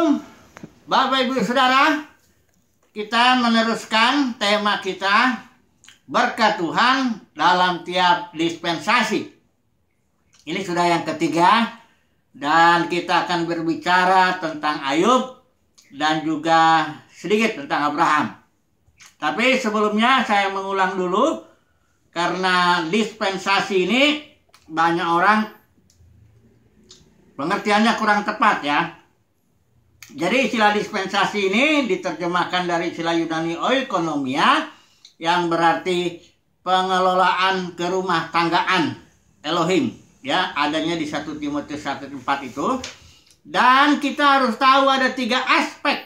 Assalamualaikum Bapak Ibu Saudara Kita meneruskan tema kita Berkat Tuhan dalam tiap dispensasi Ini sudah yang ketiga Dan kita akan berbicara tentang Ayub Dan juga sedikit tentang Abraham Tapi sebelumnya saya mengulang dulu Karena dispensasi ini banyak orang pengertiannya kurang tepat ya jadi istilah dispensasi ini diterjemahkan dari istilah Yunani oikonomia yang berarti pengelolaan ke rumah tanggaan Elohim ya adanya di satu Timotius satu empat itu dan kita harus tahu ada tiga aspek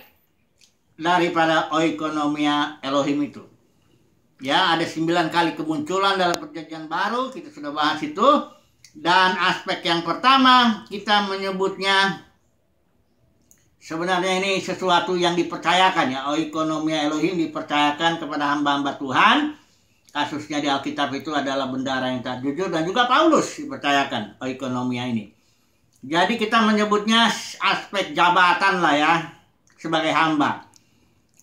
daripada oikonomia Elohim itu ya ada sembilan kali kemunculan dalam perjanjian baru kita sudah bahas itu dan aspek yang pertama kita menyebutnya Sebenarnya ini sesuatu yang dipercayakan ya, oikonomia oh, Elohim dipercayakan kepada hamba-hamba Tuhan. Kasusnya di Alkitab itu adalah bendara yang tak jujur dan juga Paulus dipercayakan oikonomia oh, ini. Jadi kita menyebutnya aspek jabatan lah ya sebagai hamba.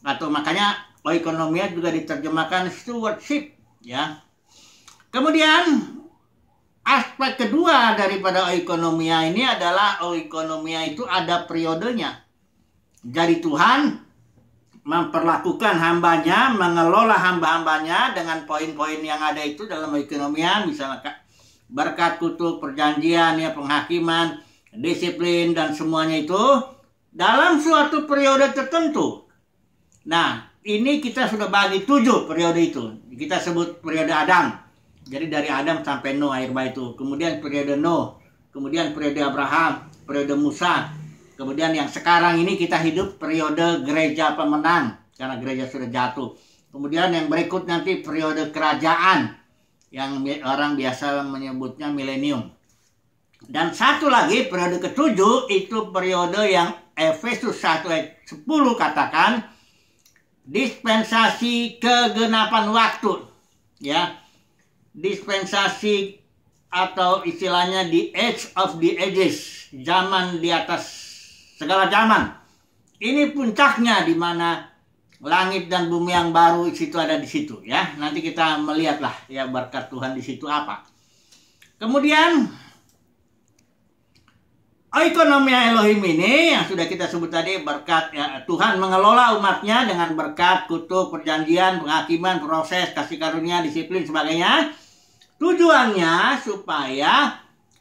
Atau makanya oikonomia oh, juga diterjemahkan stewardship ya. Kemudian aspek kedua daripada oikonomia ini adalah oikonomia itu ada periodenya. Jadi Tuhan memperlakukan hambanya, mengelola hamba-hambanya dengan poin-poin yang ada itu dalam ekonomian, misalnya berkat kutuk, perjanjian, ya, penghakiman, disiplin, dan semuanya itu dalam suatu periode tertentu. Nah, ini kita sudah bagi tujuh periode itu. Kita sebut periode Adam. Jadi dari Adam sampai Nuh air itu. Kemudian periode Nuh. Kemudian periode Abraham, periode Musa, Kemudian yang sekarang ini kita hidup periode gereja pemenang karena gereja sudah jatuh. Kemudian yang berikut nanti periode kerajaan yang orang biasa menyebutnya milenium. Dan satu lagi periode ketujuh itu periode yang Efesus 1 ayat 10 katakan dispensasi kegenapan waktu ya dispensasi atau istilahnya the age of the ages zaman di atas segala zaman. Ini puncaknya di mana langit dan bumi yang baru itu ada di situ ya. Nanti kita melihatlah ya berkat Tuhan di situ apa. Kemudian ekonomi Elohim ini yang sudah kita sebut tadi berkat ya, Tuhan mengelola umatnya dengan berkat, kutuk, perjanjian, penghakiman, proses, kasih karunia, disiplin, sebagainya. Tujuannya supaya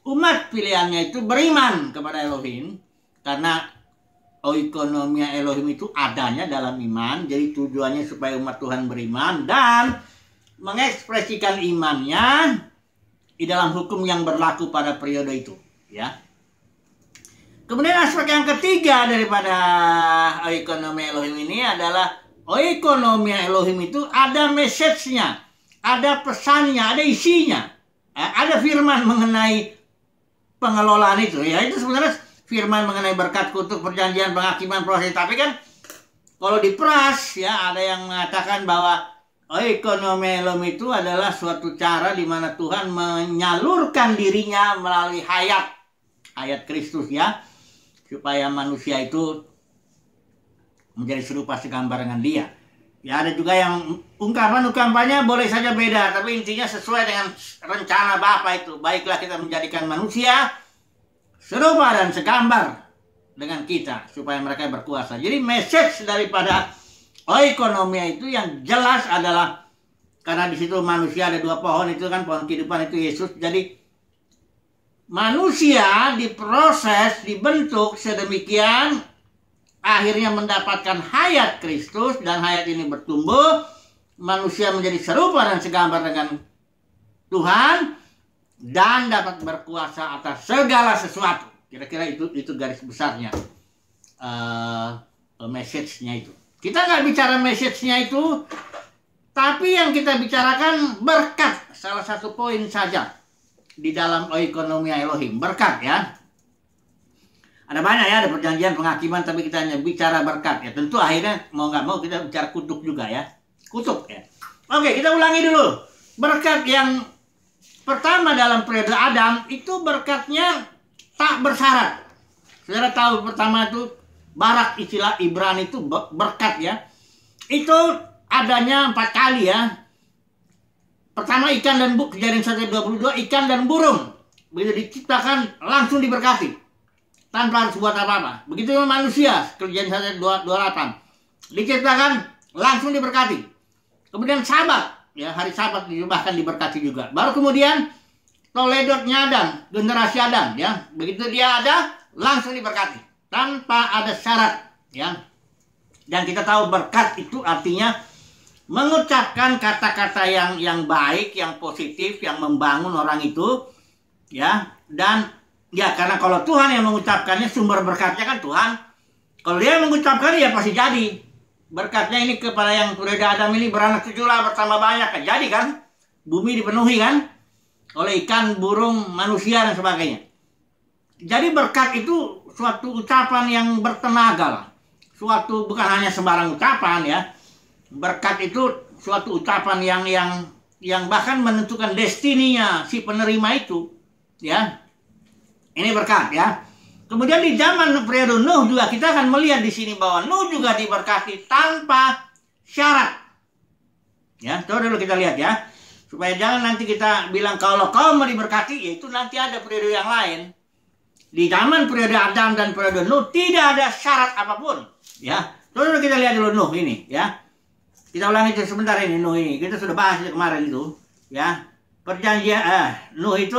umat pilihannya itu beriman kepada Elohim karena oikonomia oh, Elohim itu adanya dalam iman jadi tujuannya supaya umat Tuhan beriman dan mengekspresikan imannya di dalam hukum yang berlaku pada periode itu ya kemudian aspek yang ketiga daripada oikonomia oh, Elohim ini adalah oikonomia oh, Elohim itu ada message-nya ada pesannya ada isinya eh, ada firman mengenai pengelolaan itu ya itu sebenarnya firman mengenai berkat untuk perjanjian penghakiman proses. Tapi kan kalau diperas ya ada yang mengatakan bahwa ekonomi elom itu adalah suatu cara di mana Tuhan menyalurkan dirinya melalui hayat hayat Kristus ya supaya manusia itu menjadi serupa segambar dengan dia. Ya ada juga yang ungkapan-ungkapannya boleh saja beda, tapi intinya sesuai dengan rencana Bapa itu. Baiklah kita menjadikan manusia serupa dan segambar dengan kita supaya mereka berkuasa. Jadi message daripada ekonomi itu yang jelas adalah karena di situ manusia ada dua pohon itu kan pohon kehidupan itu Yesus. Jadi manusia diproses, dibentuk sedemikian akhirnya mendapatkan hayat Kristus dan hayat ini bertumbuh manusia menjadi serupa dan segambar dengan Tuhan dan dapat berkuasa atas segala sesuatu. Kira-kira itu itu garis besarnya uh, message-nya itu. Kita nggak bicara message-nya itu, tapi yang kita bicarakan berkat salah satu poin saja di dalam ekonomi Elohim berkat ya. Ada banyak ya, ada perjanjian penghakiman tapi kita hanya bicara berkat ya. Tentu akhirnya mau nggak mau kita bicara kutuk juga ya, kutuk ya. Oke kita ulangi dulu berkat yang Pertama dalam periode Adam itu berkatnya tak bersyarat. Saudara tahu pertama itu barak istilah Ibrani itu berkat ya. Itu adanya empat kali ya. Pertama ikan dan buk kejadian 122 ikan dan burung. Begitu diciptakan langsung diberkati. Tanpa harus buat apa-apa. Begitu manusia kejadian 128. Diciptakan langsung diberkati. Kemudian sahabat ya hari sabat bahkan diberkati juga baru kemudian Toledo Adam generasi Adam ya begitu dia ada langsung diberkati tanpa ada syarat ya dan kita tahu berkat itu artinya mengucapkan kata-kata yang yang baik yang positif yang membangun orang itu ya dan ya karena kalau Tuhan yang mengucapkannya sumber berkatnya kan Tuhan kalau dia mengucapkan ya pasti jadi berkatnya ini kepada yang sudah Adam ini beranak cuculah bertambah banyak kan. jadi kan bumi dipenuhi kan oleh ikan, burung, manusia dan sebagainya. Jadi berkat itu suatu ucapan yang bertenaga lah. Suatu bukan hanya sembarang ucapan ya. Berkat itu suatu ucapan yang yang yang bahkan menentukan destininya si penerima itu ya. Ini berkat ya. Kemudian di zaman periode Nuh juga kita akan melihat di sini bahwa Nuh juga diberkati tanpa syarat. Ya, coba dulu kita lihat ya. Supaya jangan nanti kita bilang kalau kau mau diberkati, ya itu nanti ada periode yang lain. Di zaman periode Adam dan periode Nuh tidak ada syarat apapun. Ya, coba dulu kita lihat dulu Nuh ini ya. Kita ulangi sebentar ini Nuh ini. Kita sudah bahas kemarin itu. Ya, perjanjian eh, Nuh itu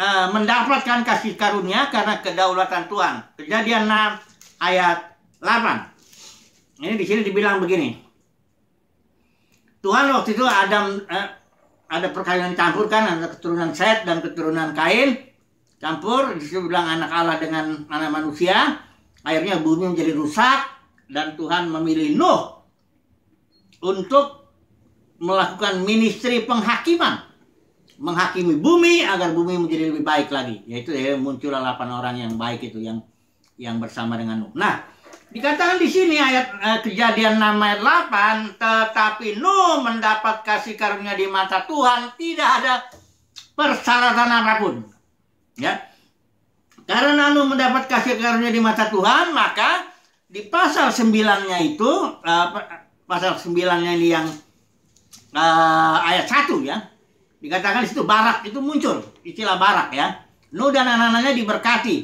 Eh, mendapatkan kasih karunia karena kedaulatan Tuhan. Kejadian 6 ayat 8. Ini di sini dibilang begini. Tuhan waktu itu Adam uh, ada perkawinan campur kan ada keturunan Set dan keturunan Kain campur di situ bilang anak Allah dengan anak manusia akhirnya bumi menjadi rusak dan Tuhan memilih Nuh untuk melakukan ministry penghakiman menghakimi bumi agar bumi menjadi lebih baik lagi yaitu ya, eh, muncullah 8 orang yang baik itu yang yang bersama dengan Nuh. Nah, dikatakan di sini ayat eh, kejadian 6 ayat 8 tetapi Nuh mendapat kasih karunia di mata Tuhan tidak ada persyaratan apapun. Ya. Karena Nuh mendapat kasih karunia di mata Tuhan, maka di pasal 9-nya itu eh, pasal 9-nya ini yang eh, ayat 1 ya Dikatakan di situ barak itu muncul istilah barak ya. Nuh dan anak-anaknya diberkati.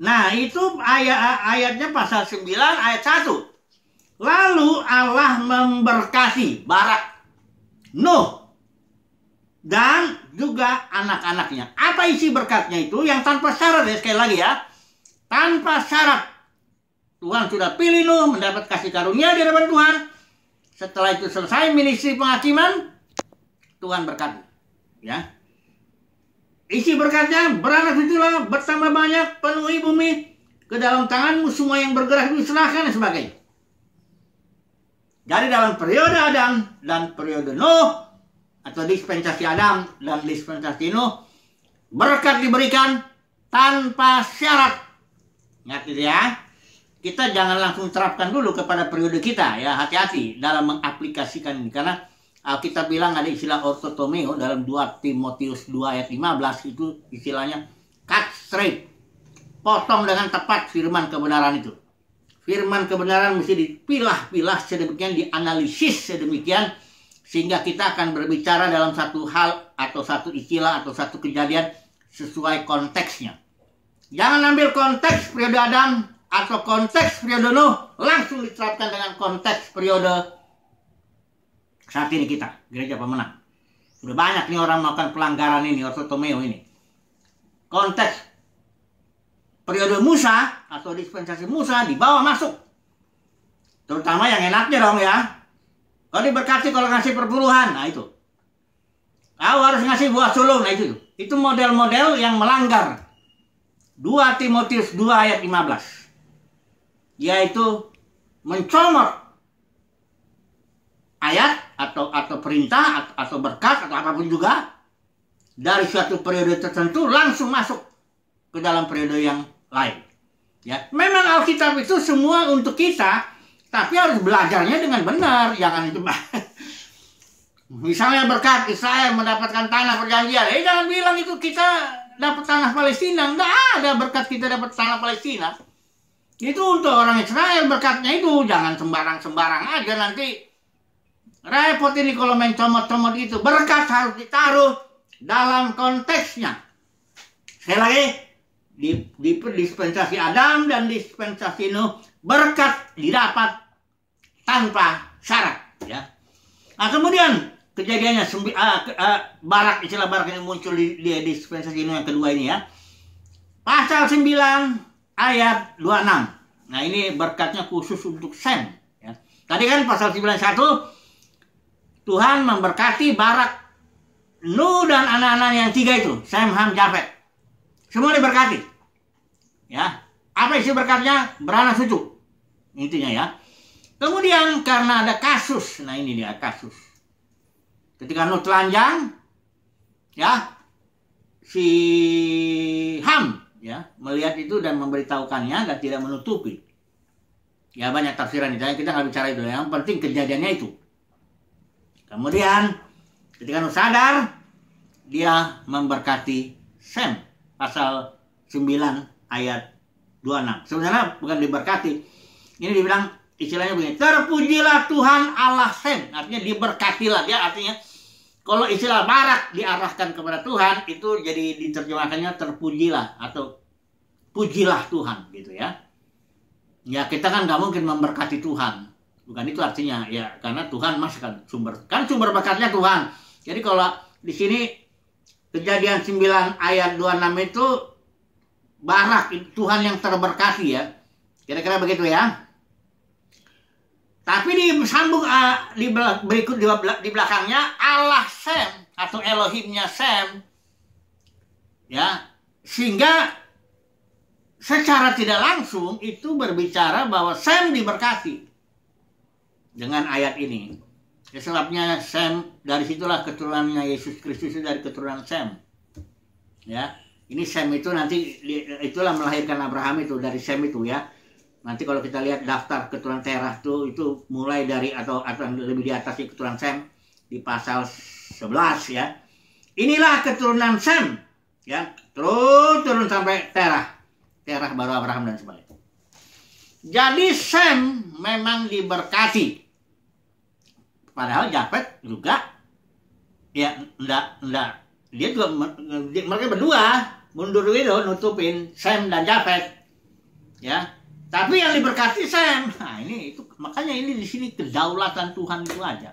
Nah, itu ayat ayatnya pasal 9 ayat 1. Lalu Allah memberkati Barak, Nuh, dan juga anak-anaknya. Apa isi berkatnya itu? Yang tanpa syarat ya, sekali lagi ya. Tanpa syarat. Tuhan sudah pilih Nuh mendapat kasih karunia di hadapan Tuhan. Setelah itu selesai ministri penghakiman, Tuhan berkati ya isi berkatnya beranak itulah bertambah banyak penuhi bumi ke dalam tanganmu semua yang bergerak diserahkan dan sebagainya Dari dalam periode Adam dan periode Nuh atau dispensasi Adam dan dispensasi Nuh berkat diberikan tanpa syarat ingat gitu ya kita jangan langsung terapkan dulu kepada periode kita ya hati-hati dalam mengaplikasikan ini karena kita bilang ada istilah ortotomeo dalam 2 Timotius 2 ayat 15 itu istilahnya cut straight. Potong dengan tepat firman kebenaran itu. Firman kebenaran mesti dipilah-pilah sedemikian, dianalisis sedemikian sehingga kita akan berbicara dalam satu hal atau satu istilah atau satu kejadian sesuai konteksnya. Jangan ambil konteks periode Adam atau konteks periode Nuh langsung diterapkan dengan konteks periode saat ini kita, gereja pemenang. Sudah banyak nih orang melakukan pelanggaran ini, ortotomeo ini. Konteks periode Musa atau dispensasi Musa dibawa masuk. Terutama yang enaknya dong ya. Kalau diberkati kalau ngasih perburuhan nah itu. Kau harus ngasih buah sulung, nah itu. Itu model-model yang melanggar 2 Timotius 2 ayat 15. Yaitu mencomot ayat atau atau perintah atau, atau berkat atau apapun juga dari suatu periode tertentu langsung masuk ke dalam periode yang lain. Ya, memang Alkitab itu semua untuk kita, tapi harus belajarnya dengan benar, jangan itu Misalnya berkat Israel mendapatkan tanah perjanjian, eh jangan bilang itu kita dapat tanah Palestina, enggak ada berkat kita dapat tanah Palestina. Itu untuk orang Israel berkatnya itu jangan sembarang-sembarang aja nanti Repot ini kalau main comot-comot itu. Berkas harus ditaruh dalam konteksnya. Sekali lagi, di, di dispensasi Adam dan dispensasi Nuh, berkat didapat tanpa syarat. Ya. Nah, kemudian kejadiannya sembi, uh, uh, barak istilah barak yang muncul di, di dispensasi Nuh yang kedua ini ya. Pasal 9 ayat 26. Nah ini berkatnya khusus untuk Sem. Ya. Tadi kan pasal 91 Tuhan memberkati Barak, Lu dan anak-anak yang tiga itu, Sam, Ham, Jafet. Semua diberkati. Ya, apa isi berkatnya? Beranak cucu. Intinya ya. Kemudian karena ada kasus, nah ini dia kasus. Ketika Nuh telanjang, ya, si Ham ya melihat itu dan memberitahukannya dan tidak menutupi. Ya banyak tafsiran itu, kita nggak bicara itu. Yang penting kejadiannya itu Kemudian ketika Nuh sadar, dia memberkati Sem. Pasal 9 ayat 26. Sebenarnya bukan diberkati. Ini dibilang istilahnya begini, terpujilah Tuhan Allah Sem. Artinya diberkatilah dia ya, artinya kalau istilah barak diarahkan kepada Tuhan itu jadi diterjemahkannya terpujilah atau pujilah Tuhan gitu ya. Ya kita kan nggak mungkin memberkati Tuhan. Bukan itu artinya ya karena Tuhan masukkan sumber. Kan sumber bakatnya Tuhan. Jadi kalau di sini kejadian 9 ayat 26 itu Barak Tuhan yang terberkati ya. Kira-kira begitu ya. Tapi disambung sambung ah, di berikut di, di belakangnya Allah Sem atau Elohimnya Sem ya sehingga secara tidak langsung itu berbicara bahwa Sem diberkati dengan ayat ini. sebabnya Sam dari situlah keturunannya Yesus Kristus dari keturunan Sam. Ya, ini Sam itu nanti itulah melahirkan Abraham itu dari Sam itu ya. Nanti kalau kita lihat daftar keturunan Terah itu itu mulai dari atau atau lebih di atas keturunan Sam di pasal 11 ya. Inilah keturunan Sam ya terus turun sampai Terah. Terah baru Abraham dan sebagainya. Jadi Sam memang diberkati. Padahal Japet juga ya enggak enggak dia juga mereka berdua mundur itu nutupin Sam dan Japet. Ya. Tapi yang diberkati Sam. Nah, ini itu makanya ini di sini kedaulatan Tuhan itu aja.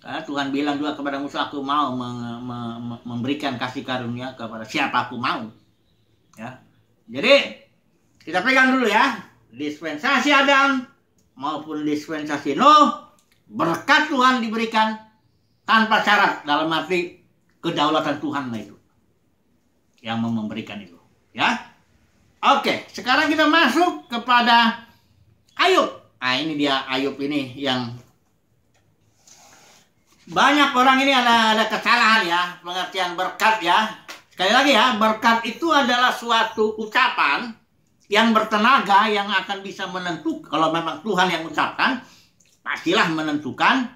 Karena Tuhan bilang juga kepada Musa, aku mau me me memberikan kasih karunia kepada siapa aku mau. Ya. Jadi kita pegang dulu ya. Dispensasi Adam maupun dispensasi Nuh, berkat Tuhan diberikan tanpa syarat dalam arti kedaulatan Tuhan lah itu. Yang mau memberikan itu, ya. Oke, sekarang kita masuk kepada Ayub. Nah, ini dia Ayub ini yang banyak orang ini ada ada kesalahan ya pengertian berkat ya. Sekali lagi ya, berkat itu adalah suatu ucapan yang bertenaga yang akan bisa menentukan kalau memang Tuhan yang mengucapkan pastilah menentukan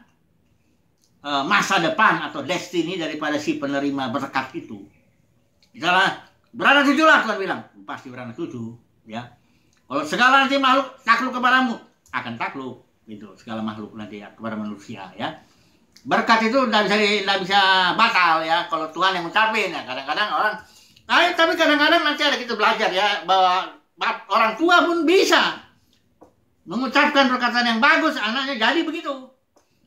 e, masa depan atau destiny daripada si penerima berkat itu misalnya beranak tujuh lah Tuhan bilang pasti beranak tujuh ya kalau segala nanti makhluk takluk kepadamu akan takluk gitu segala makhluk nanti ya, kepada manusia ya berkat itu tidak bisa tidak bisa batal ya kalau Tuhan yang ngucapin ya kadang-kadang orang nah, tapi kadang-kadang nanti ada kita belajar ya bahwa orang tua pun bisa mengucapkan perkataan yang bagus anaknya jadi begitu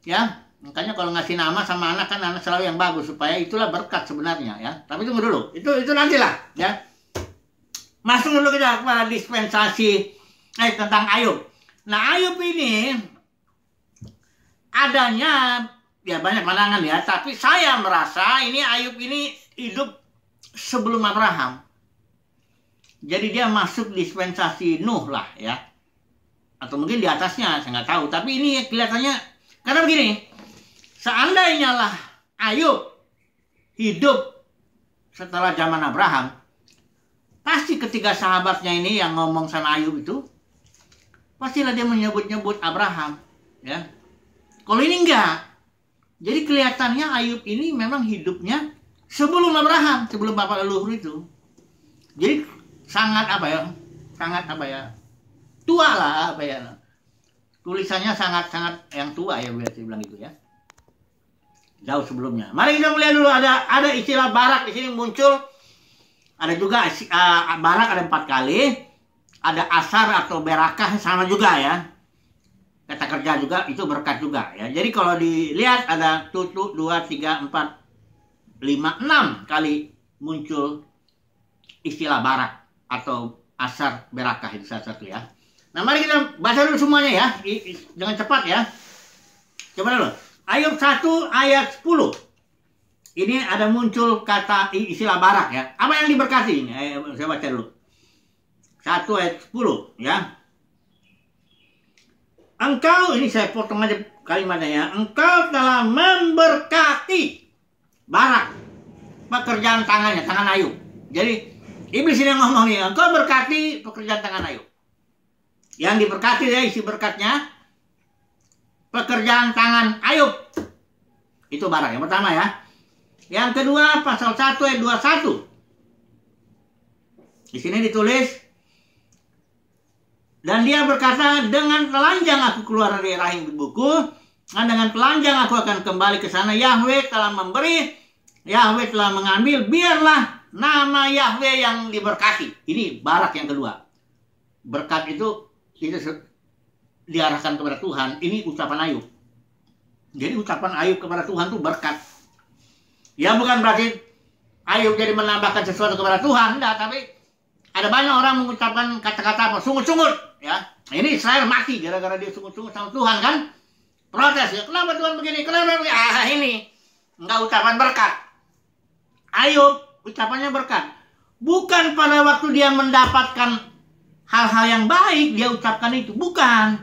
ya makanya kalau ngasih nama sama anak kan anak selalu yang bagus supaya itulah berkat sebenarnya ya tapi tunggu dulu itu itu nantilah ya masuk dulu kita ke dispensasi eh tentang Ayub nah Ayub ini adanya ya banyak pandangan ya tapi saya merasa ini Ayub ini hidup sebelum Abraham jadi dia masuk dispensasi Nuh lah ya. Atau mungkin di atasnya, saya nggak tahu. Tapi ini kelihatannya, karena begini, seandainya lah Ayub hidup setelah zaman Abraham, pasti ketiga sahabatnya ini yang ngomong sama Ayub itu, pastilah dia menyebut-nyebut Abraham. ya. Kalau ini enggak, jadi kelihatannya Ayub ini memang hidupnya sebelum Abraham, sebelum bapak leluhur itu. Jadi sangat apa ya sangat apa ya tua lah apa ya tulisannya sangat-sangat yang tua ya biasa bilang gitu ya jauh sebelumnya mari kita melihat dulu ada ada istilah barak di sini muncul ada juga uh, barak ada empat kali ada asar atau berakah sama juga ya kata kerja juga itu berkat juga ya jadi kalau dilihat ada tutu dua tiga empat lima enam kali muncul istilah barak atau asar berakah itu salah satu ya. Nah mari kita baca dulu semuanya ya, dengan cepat ya. Coba dulu, Ayub 1 ayat 10. Ini ada muncul kata istilah barak ya. Apa yang diberkati ini? Ayo, eh, saya baca dulu. 1 ayat 10 ya. Engkau, ini saya potong aja kalimatnya ya. Engkau telah memberkati barak pekerjaan tangannya, tangan ayu. Jadi Iblis ini yang ngomong nih, engkau berkati pekerjaan tangan Ayub. Yang diberkati ya isi berkatnya pekerjaan tangan Ayub. Itu barang yang pertama ya. Yang kedua pasal 1 ayat 21. Di sini ditulis dan dia berkata dengan telanjang aku keluar dari rahim ibuku dan dengan telanjang aku akan kembali ke sana Yahweh telah memberi Yahweh telah mengambil biarlah nama Yahweh yang diberkati. Ini barak yang kedua. Berkat itu itu diarahkan kepada Tuhan. Ini ucapan Ayub. Jadi ucapan Ayub kepada Tuhan itu berkat. Ya bukan berarti Ayub jadi menambahkan sesuatu kepada Tuhan, enggak, tapi ada banyak orang mengucapkan kata-kata apa? Sungut-sungut, ya. Ini saya mati gara-gara dia sungut-sungut sama Tuhan kan? Protes, ya kenapa Tuhan begini? Kenapa begini? Ah, ini enggak ucapan berkat. Ayub ucapannya berkat. Bukan pada waktu dia mendapatkan hal-hal yang baik dia ucapkan itu, bukan.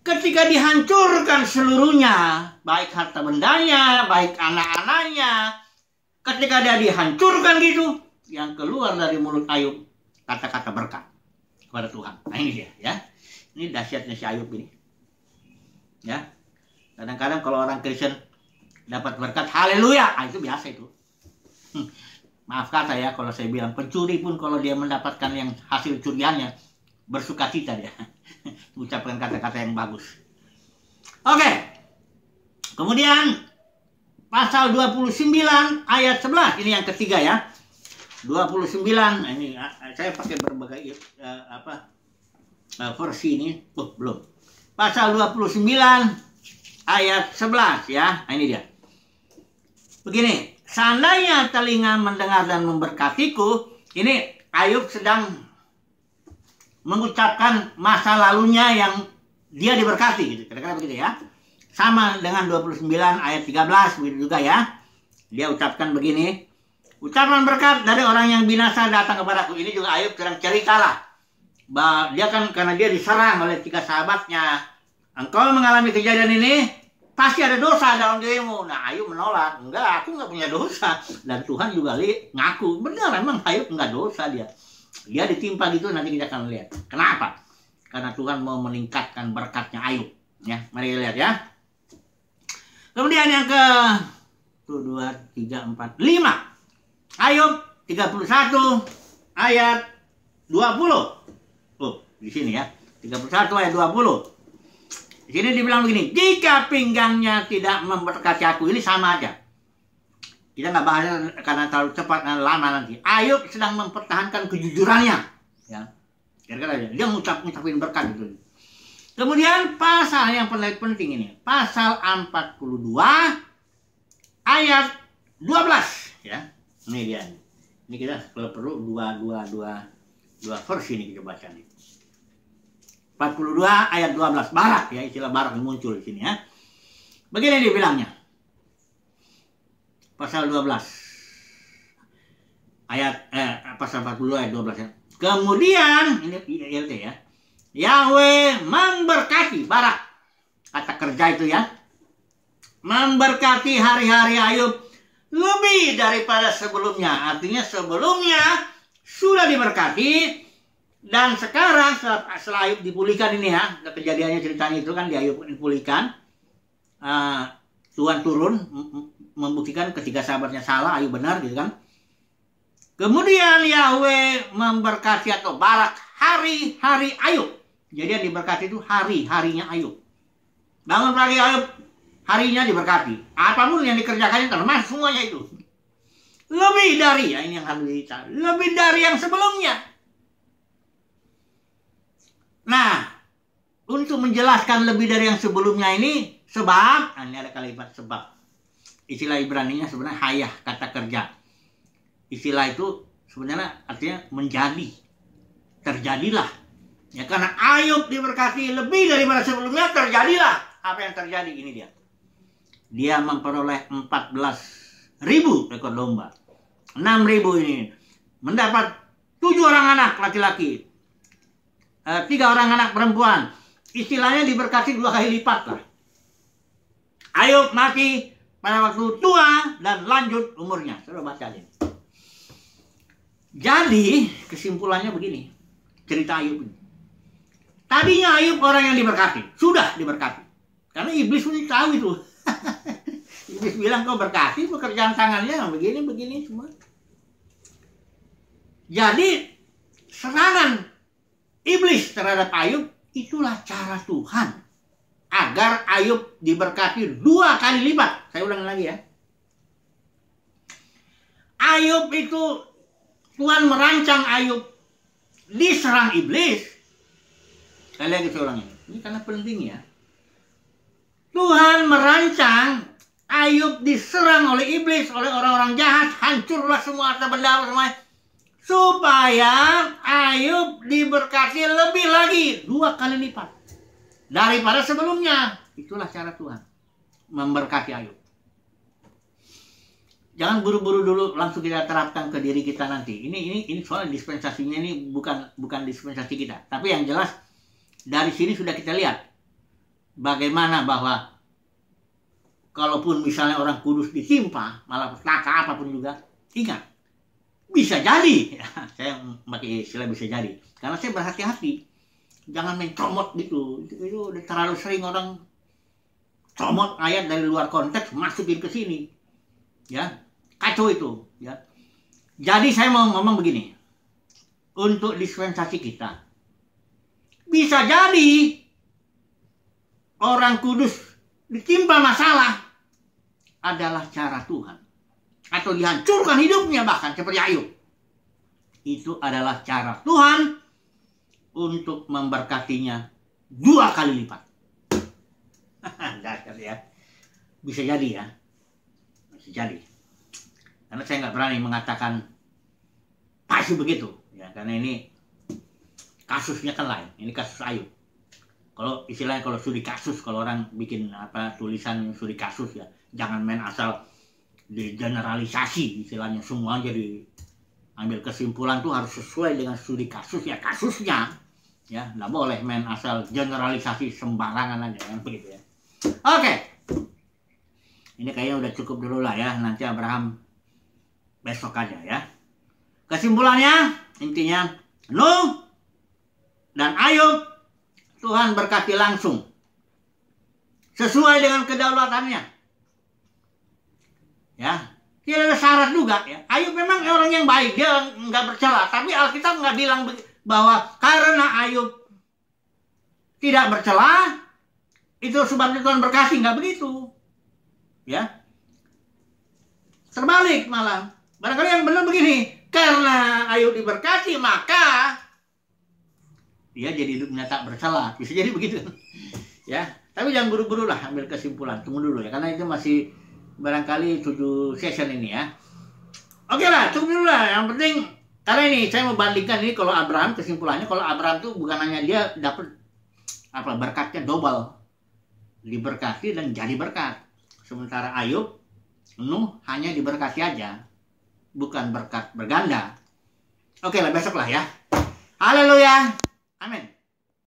Ketika dihancurkan seluruhnya, baik harta bendanya, baik anak-anaknya, ketika dia dihancurkan gitu, yang keluar dari mulut Ayub kata-kata berkat kepada Tuhan. Nah ini dia ya. Ini dahsyatnya si Ayub ini. Ya. Kadang-kadang kalau orang Kristen dapat berkat haleluya, nah, itu biasa itu. Hmm maafkan saya kalau saya bilang pencuri pun kalau dia mendapatkan yang hasil curiannya bersuka cita dia ucapkan kata-kata yang bagus oke kemudian pasal 29 ayat 11 ini yang ketiga ya 29 ini ah, saya pakai berbagai eh, apa eh, versi ini oh belum pasal 29 ayat 11 ya nah, ini dia begini Seandainya telinga mendengar dan memberkatiku, ini Ayub sedang mengucapkan masa lalunya yang dia diberkati gitu. Kira-kira begitu ya. Sama dengan 29 ayat 13 begitu juga ya. Dia ucapkan begini, ucapan berkat dari orang yang binasa datang kepadaku. Ini juga Ayub sedang ceritalah. Bahwa dia kan karena dia diserang oleh tiga sahabatnya. Engkau mengalami kejadian ini, pasti ada dosa dalam dirimu. Nah, Ayub menolak. Enggak, aku nggak punya dosa. Dan Tuhan juga li, ngaku. Benar, memang Ayub nggak dosa dia. Dia ditimpa gitu, nanti kita akan lihat. Kenapa? Karena Tuhan mau meningkatkan berkatnya Ayub. Ya, mari kita lihat ya. Kemudian yang ke 1, 2, 3, 4, 5. Ayub 31 ayat 20. Tuh, di sini ya. 31 ayat 20. Di sini dibilang begini, jika pinggangnya tidak memberkati aku, ini sama aja. Kita nggak bahas karena terlalu cepat dan lama nanti. Ayub sedang mempertahankan kejujurannya. Ya. Kira-kira dia ngucap-ngucapin berkat gitu. Kemudian pasal yang paling penting ini, pasal 42 ayat 12 ya. Ini dia. Ini kita kalau perlu dua dua dua dua versi ini kita baca nih. 42 ayat 12 barak ya istilah barak yang muncul di sini ya. Begini dia bilangnya Pasal 12 ayat eh, pasal 42 ayat 12 ya. Kemudian ini ILT ya. Yahweh memberkati barak kata kerja itu ya. Memberkati hari-hari Ayub lebih daripada sebelumnya. Artinya sebelumnya sudah diberkati dan sekarang setelah Ayub dipulihkan ini ya, kejadiannya ceritanya itu kan di Ayub dipulihkan, uh, Tuhan turun membuktikan ketika sahabatnya salah, Ayub benar gitu kan. Kemudian Yahweh memberkati atau barak hari-hari Ayub. Jadi yang diberkati itu hari-harinya Ayub. Bangun pagi Ayub, harinya diberkati. Apapun yang dikerjakannya termasuk semuanya itu. Lebih dari, ya ini yang harus dicari, lebih dari yang sebelumnya. Nah, untuk menjelaskan lebih dari yang sebelumnya ini, sebab, nah ini ada kalimat sebab. Istilah Ibraninya sebenarnya hayah, kata kerja. Istilah itu sebenarnya artinya menjadi. Terjadilah. Ya karena Ayub diberkati lebih daripada sebelumnya, terjadilah. Apa yang terjadi? Ini dia. Dia memperoleh 14 ribu ekor domba. 6 ribu ini. Mendapat tujuh orang anak laki-laki Eh, tiga orang anak perempuan. Istilahnya diberkati dua kali lipat lah. ayo mati pada waktu tua dan lanjut umurnya. Sudah baca aja. Jadi kesimpulannya begini cerita Ayub ini. Tadinya Ayub orang yang diberkati, sudah diberkati. Karena iblis ini tahu itu. iblis bilang kau berkati pekerjaan tangannya begini begini semua. Jadi serangan iblis terhadap Ayub, itulah cara Tuhan agar Ayub diberkati dua kali lipat. Saya ulangi lagi ya. Ayub itu Tuhan merancang Ayub diserang iblis. Sekali lagi saya ulangi ini. Ini karena penting ya. Tuhan merancang Ayub diserang oleh iblis, oleh orang-orang jahat, hancurlah semua harta benda, semua supaya Ayub diberkati lebih lagi dua kali lipat daripada sebelumnya. Itulah cara Tuhan memberkati Ayub. Jangan buru-buru dulu langsung kita terapkan ke diri kita nanti. Ini ini ini soal dispensasinya ini bukan bukan dispensasi kita. Tapi yang jelas dari sini sudah kita lihat bagaimana bahwa kalaupun misalnya orang kudus ditimpa malah petaka apapun juga ingat bisa jadi saya pakai istilah bisa jadi karena saya berhati-hati jangan main comot gitu itu, itu udah terlalu sering orang comot ayat dari luar konteks masukin ke sini ya kacau itu ya jadi saya mau ngomong begini untuk dispensasi kita bisa jadi orang kudus ditimpa masalah adalah cara Tuhan atau dihancurkan hidupnya bahkan seperti Ayub. Itu adalah cara Tuhan untuk memberkatinya dua kali lipat. Dasar ya. Bisa jadi ya. Bisa jadi. Karena saya nggak berani mengatakan pasti begitu. Ya, karena ini kasusnya kan lain. Ini kasus Ayub. Kalau istilahnya kalau suri kasus, kalau orang bikin apa tulisan suri kasus ya, jangan main asal generalisasi istilahnya semua jadi ambil kesimpulan tuh harus sesuai dengan studi kasus ya kasusnya ya nggak boleh main asal generalisasi sembarangan aja kan begitu ya oke ini kayaknya udah cukup dulu lah ya nanti Abraham besok aja ya kesimpulannya intinya Lu dan Ayub Tuhan berkati langsung sesuai dengan kedaulatannya ya tidak ada syarat juga ya Ayub memang ya. orang yang baik dia nggak bercela tapi Alkitab nggak bilang bahwa karena Ayub tidak bercela itu sebabnya Tuhan berkasih nggak begitu ya terbalik malah barangkali yang benar begini karena Ayub diberkati maka dia jadi hidupnya tak bersalah bisa jadi begitu ya tapi jangan buru-buru lah ambil kesimpulan tunggu dulu ya karena itu masih barangkali tujuh session ini ya. Oke okay lah, cukup dulu lah. Yang penting karena ini saya mau bandingkan ini kalau Abraham kesimpulannya kalau Abraham tuh bukan hanya dia dapat apa berkatnya double diberkati dan jadi berkat. Sementara Ayub Nuh hanya diberkati aja, bukan berkat berganda. Oke okay lah besok lah ya. Haleluya. Amin.